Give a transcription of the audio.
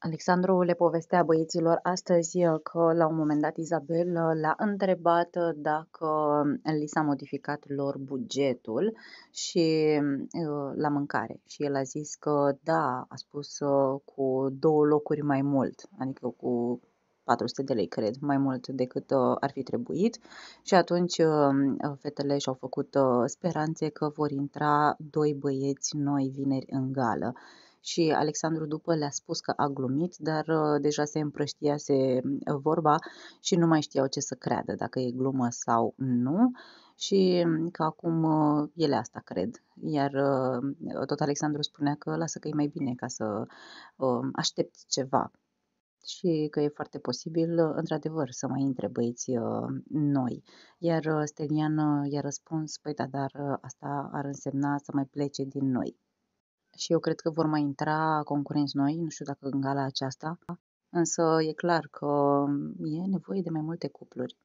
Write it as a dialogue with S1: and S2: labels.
S1: Alexandru le povestea băieților astăzi uh, că la un moment dat Izabel uh, l-a întrebat uh, dacă li s-a modificat lor bugetul și la mâncare și el a zis că da, a spus cu două locuri mai mult, adică cu 400 de lei, cred, mai mult decât ar fi trebuit și atunci fetele și-au făcut speranțe că vor intra doi băieți noi vineri în gală și Alexandru după le-a spus că a glumit, dar uh, deja se împrăștiase mm, vorba și nu mai știau ce să creadă, dacă e glumă sau nu și mm, că acum uh, ele asta cred. Iar uh, tot Alexandru spunea că lasă că e mai bine ca să aștept ceva și că e foarte posibil, într-adevăr, să mai intre băieți noi. Iar Stelian i-a răspuns, păi da, dar asta ar însemna să mai plece din noi și eu cred că vor mai intra concurenți noi, nu știu dacă în gala aceasta, însă e clar că mm, e nevoie de mai multe cupluri.